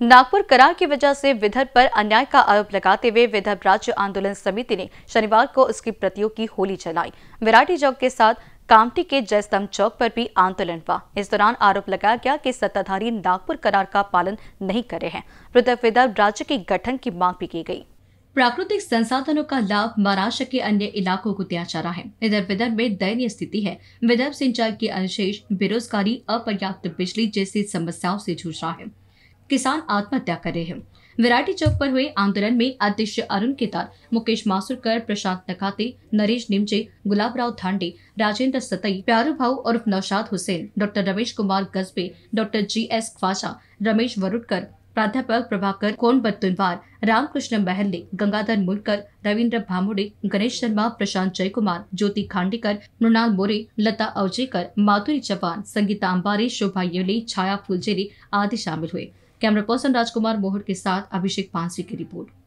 नागपुर करार की वजह से विदर्भ पर अन्याय का आरोप लगाते हुए विदर्भ राज्य आंदोलन समिति ने शनिवार को उसकी प्रतियों की होली चलाई विराटी चौक के साथ कामटी के जयस्तंभ चौक पर भी आंदोलन हुआ इस दौरान आरोप लगाया गया कि सत्ताधारी नागपुर करार का पालन नहीं कर रहे हैं पृथक विदर्भ राज्य के गठन की मांग भी की गयी प्राकृतिक संसाधनों का लाभ महाराष्ट्र के अन्य इलाकों को दिया जा रहा है इधर विदर्भ में दयनीय स्थिति है विदर्भ सिंचाई के अनुशेष बेरोजगारी अपर्याप्त बिजली जैसी समस्याओं से जूझ रहा है किसान आत्महत्या कर रहे हैं विराटी चौक पर हुए आंदोलन में अध्यक्ष अरुण केदार मुकेश मासुरकर प्रशांत नकाते नरेश निमचे गुलाबराव धांडे राजेंद्र सतई प्यारू भाऊ उर्फ Naushad Hussain doctor Ramesh Kumar Gajbe doctor G S Khwaja Ramesh Warudkar प्राध्यापक प्रभाकर कोनबत्तुनवार रामकृष्ण महल्ले गंगाधर मुलकर रविन्द्र भामुडे गणेश शर्मा प्रशांत जयकुमार ज्योति खांडेकर मृणाल मोरे लता अवजेकर माधुरी चौहान संगीता अंबारी शोभा योली छाया फुलजेरी आदि शामिल हुए कैमरा पर्सन राजकुमार मोहर के साथ अभिषेक पांसी की रिपोर्ट